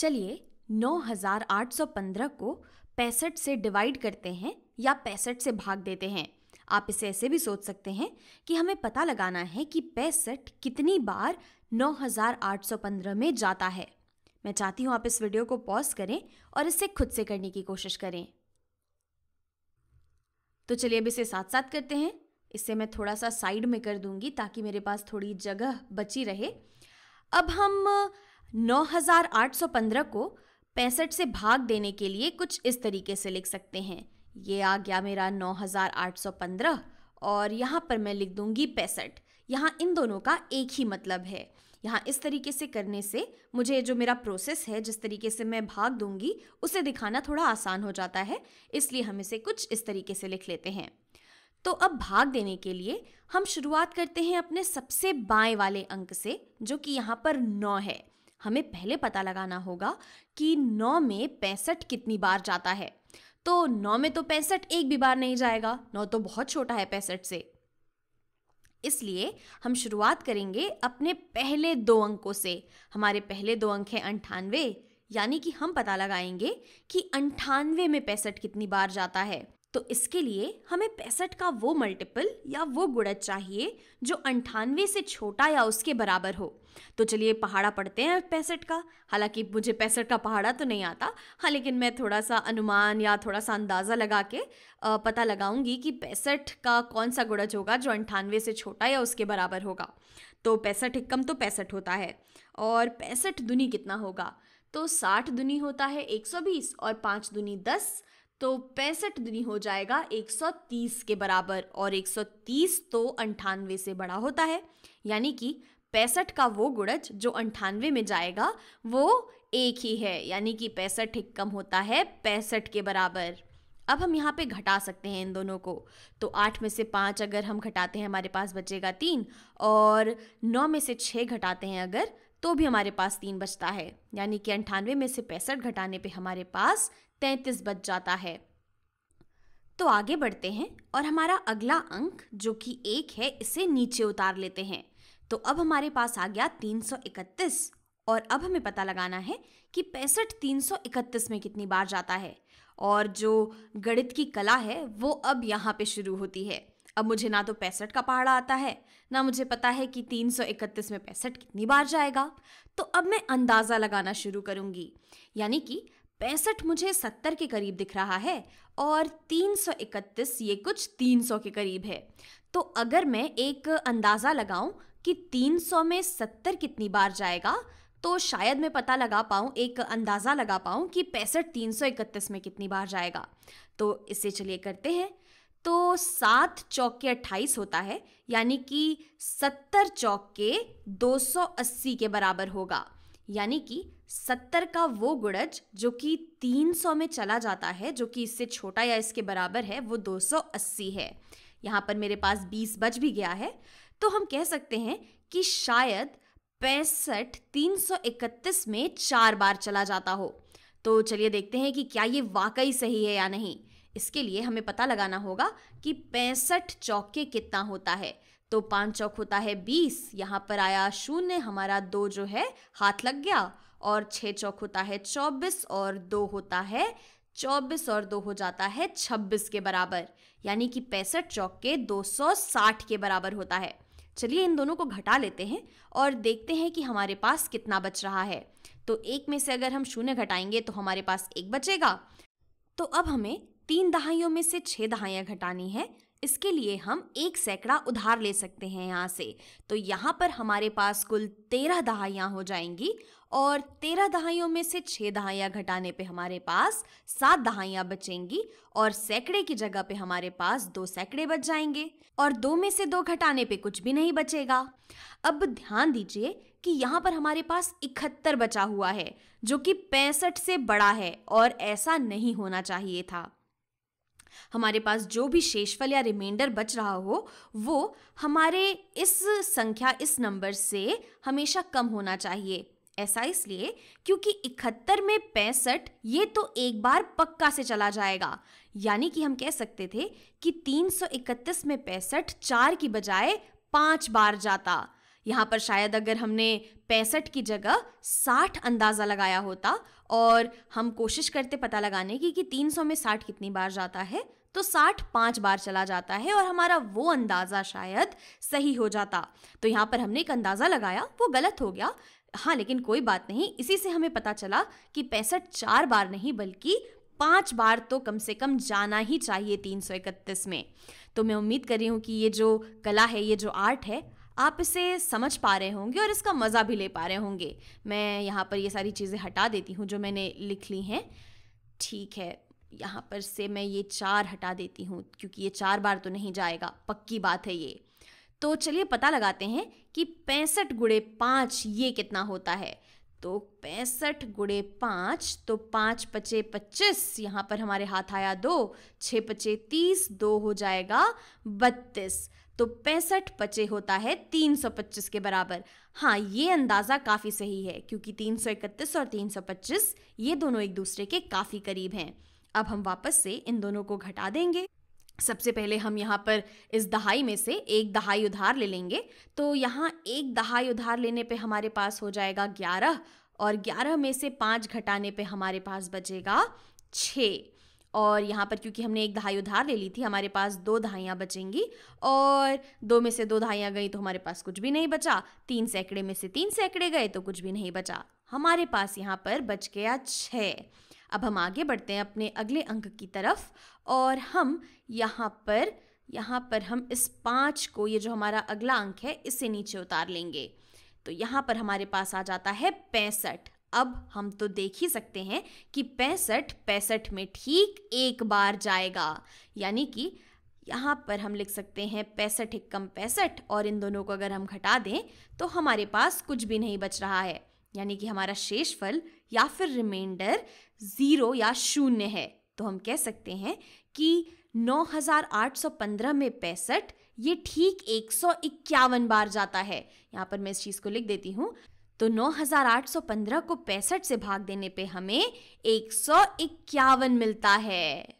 चलिए 9815 को पैंसठ से डिवाइड करते हैं या पैंसठ से भाग देते हैं आप इसे ऐसे भी सोच सकते हैं कि हमें पता लगाना है कि पैंसठ कितनी बार 9815 में जाता है मैं चाहती हूँ आप इस वीडियो को पॉज करें और इसे खुद से करने की कोशिश करें तो चलिए अब इसे साथ साथ करते हैं इसे मैं थोड़ा सा साइड में कर दूंगी ताकि मेरे पास थोड़ी जगह बची रहे अब हम 9815 को पैंसठ से भाग देने के लिए कुछ इस तरीके से लिख सकते हैं ये आ गया मेरा 9815 और यहाँ पर मैं लिख दूंगी पैंसठ यहाँ इन दोनों का एक ही मतलब है यहाँ इस तरीके से करने से मुझे जो मेरा प्रोसेस है जिस तरीके से मैं भाग दूंगी उसे दिखाना थोड़ा आसान हो जाता है इसलिए हम इसे कुछ इस तरीके से लिख लेते हैं तो अब भाग देने के लिए हम शुरुआत करते हैं अपने सबसे बाएं वाले अंक से जो कि यहाँ पर नौ है हमें पहले पता लगाना होगा कि नौ में पैंसठ कितनी बार जाता है तो नौ में तो पैंसठ एक भी बार नहीं जाएगा नौ तो बहुत छोटा है पैंसठ से इसलिए हम शुरुआत करेंगे अपने पहले दो अंकों से हमारे पहले दो अंक हैं अंठानवे यानी कि हम पता लगाएंगे कि अंठानवे में पैंसठ कितनी बार जाता है तो इसके लिए हमें पैंसठ का वो मल्टीपल या वो गुड़द चाहिए जो अंठानवे से छोटा या उसके बराबर हो तो चलिए पहाड़ा पढ़ते हैं पैंसठ का हालांकि मुझे पैंसठ का पहाड़ा तो नहीं आता हाँ लेकिन मैं थोड़ा सा अनुमान या थोड़ा सा अंदाज़ा लगा के पता लगाऊंगी कि पैंसठ का कौन सा गुड़ज होगा जो अंठानवे से छोटा या उसके बराबर होगा तो पैंसठ इक्कम तो पैंसठ होता है और पैंसठ दुनी कितना होगा तो साठ दुनी होता है एक सौ बीस और पाँच दुनी दस तो पैंसठ दुनी हो जाएगा 130 के बराबर और 130 तो अंठानवे से बड़ा होता है यानी कि पैंसठ का वो गुड़ज जो अंठानवे में जाएगा वो एक ही है यानी कि पैंसठ एक कम होता है पैंसठ के बराबर अब हम यहाँ पे घटा सकते हैं इन दोनों को तो आठ में से पाँच अगर हम घटाते हैं हमारे पास बचेगा तीन और नौ में से छः घटाते हैं अगर तो भी हमारे पास तीन बचता है यानी कि अंठानवे में से पैंसठ घटाने पे हमारे पास तैंतीस बच जाता है तो आगे बढ़ते हैं और हमारा अगला अंक जो कि एक है इसे नीचे उतार लेते हैं तो अब हमारे पास आ गया 331 और अब हमें पता लगाना है कि पैंसठ 331 में कितनी बार जाता है और जो गणित की कला है वो अब यहाँ पे शुरू होती है अब मुझे ना तो पैंसठ का पहाड़ा आता है ना मुझे पता है कि 331 में पैंसठ कितनी बार जाएगा तो अब मैं अंदाज़ा लगाना शुरू करूँगी यानी कि पैंसठ मुझे सत्तर के करीब दिख रहा है और तीन सौ इकतीस ये कुछ तीन सौ के करीब है तो अगर मैं एक अंदाज़ा लगाऊं कि तीन सौ में सत्तर कितनी बार जाएगा तो शायद मैं पता लगा पाऊँ एक अंदाज़ा लगा पाऊँ कि पैंसठ तीन सौ इकतीस में कितनी बार जाएगा तो इसे चलिए करते हैं तो सात चौक के अट्ठाईस होता है यानी कि सत्तर चौक के दो सौ अस्सी के बराबर होगा यानी कि सत्तर का वो गुड़ज जो कि 300 में चला जाता है जो कि इससे छोटा या इसके बराबर है वो 280 है यहाँ पर मेरे पास 20 बच भी गया है तो हम कह सकते हैं कि शायद पैंसठ इकतीस में चार बार चला जाता हो तो चलिए देखते हैं कि क्या ये वाकई सही है या नहीं इसके लिए हमें पता लगाना होगा कि पैंसठ चौके कितना होता है तो पाँच चौक होता है बीस यहाँ पर आया शून्य हमारा दो जो है हाथ लग गया और छः चौक होता है चौबीस और दो होता है चौबीस और दो हो जाता है छब्बीस के बराबर यानी कि पैंसठ चौक के दो सौ साठ के बराबर होता है चलिए इन दोनों को घटा लेते हैं और देखते हैं कि हमारे पास कितना बच रहा है तो एक में से अगर हम शून्य घटाएंगे तो हमारे पास एक बचेगा तो अब हमें तीन दहाइयों में से छः दहाइयाँ घटानी है इसके लिए हम एक सैकड़ा उधार ले सकते हैं यहाँ से तो यहाँ पर हमारे पास कुल तेरह दहाइयाँ हो जाएंगी और तेरह दहाइयों में से छः दहाइयाँ घटाने पे हमारे पास सात दहाइयाँ बचेंगी और सैकड़े की जगह पे हमारे पास दो सैकड़े बच जाएंगे और दो में से दो घटाने पे कुछ भी नहीं बचेगा अब ध्यान दीजिए कि यहाँ पर हमारे पास इकहत्तर बचा हुआ है जो कि पैंसठ से बड़ा है और ऐसा नहीं होना चाहिए था हमारे पास जो भी शेषफल या रिमाइंडर बच रहा हो वो हमारे इस संख्या इस नंबर से हमेशा कम होना चाहिए ऐसा इसलिए क्योंकि इकहत्तर में पैंसठ ये तो एक बार पक्का से चला जाएगा यानी कि हम कह सकते थे कि 331 में पैंसठ चार की बजाय पांच बार जाता यहाँ पर शायद अगर हमने पैंसठ की जगह साठ अंदाज़ा लगाया होता और हम कोशिश करते पता लगाने की कि तीन सौ में साठ कितनी बार जाता है तो साठ पाँच बार चला जाता है और हमारा वो अंदाज़ा शायद सही हो जाता तो यहाँ पर हमने एक अंदाज़ा लगाया वो गलत हो गया हाँ लेकिन कोई बात नहीं इसी से हमें पता चला कि पैंसठ चार बार नहीं बल्कि पाँच बार तो कम से कम जाना ही चाहिए तीन सौ इकतीस में तो मैं उम्मीद कर रही हूँ कि ये जो कला है ये जो आर्ट है आप इसे समझ पा रहे होंगे और इसका मज़ा भी ले पा रहे होंगे मैं यहाँ पर ये सारी चीज़ें हटा देती हूँ जो मैंने लिख ली हैं ठीक है यहाँ पर से मैं ये चार हटा देती हूँ क्योंकि ये चार बार तो नहीं जाएगा पक्की बात है ये तो चलिए पता लगाते हैं कि पैंसठ गुड़े पाँच ये कितना होता है तो पैंसठ गुड़े पाँच तो पाँच पचे पच्चीस यहाँ पर हमारे हाथ आया दो छः पचे तीस दो हो जाएगा बत्तीस तो पैंसठ पचे होता है तीन सौ पच्चीस के बराबर हाँ ये अंदाज़ा काफ़ी सही है क्योंकि तीन सौ इकतीस और तीन सौ पच्चीस ये दोनों एक दूसरे के काफ़ी करीब हैं अब हम वापस से इन दोनों को घटा देंगे सबसे पहले हम यहाँ पर इस दहाई में से एक दहाई उधार ले लेंगे तो यहाँ एक दहाई उधार लेने पे हमारे पास हो जाएगा ग्यारह और ग्यारह में से पाँच घटाने पे हमारे पास बचेगा छः और यहाँ पर क्योंकि हमने एक दहाई उधार ले ली थी हमारे पास दो दहाइयाँ बचेंगी और दो में से दो दहाइयाँ गई तो हमारे पास कुछ भी नहीं बचा तीन सैकड़े में से तीन सैकड़े गए तो कुछ भी नहीं बचा हमारे पास यहाँ पर बच गया छः अब हम आगे बढ़ते हैं अपने अगले अंक की तरफ और हम यहाँ पर यहाँ पर हम इस पाँच को ये जो हमारा अगला अंक है इससे नीचे उतार लेंगे तो यहाँ पर हमारे पास आ जाता है पैंसठ अब हम तो देख ही सकते हैं कि पैंसठ पैंसठ में ठीक एक बार जाएगा यानी कि यहाँ पर हम लिख सकते हैं पैंसठ इक्कम पैंसठ और इन दोनों को अगर हम घटा दें तो हमारे पास कुछ भी नहीं बच रहा है यानी कि हमारा शेष फल या फिर रिमाइंडर ज़ीरो या शून्य है तो हम कह सकते हैं कि 9815 में पैंसठ ये ठीक एक बार जाता है यहाँ पर मैं इस चीज़ को लिख देती हूँ तो 9815 को पैंसठ से भाग देने पे हमें एक मिलता है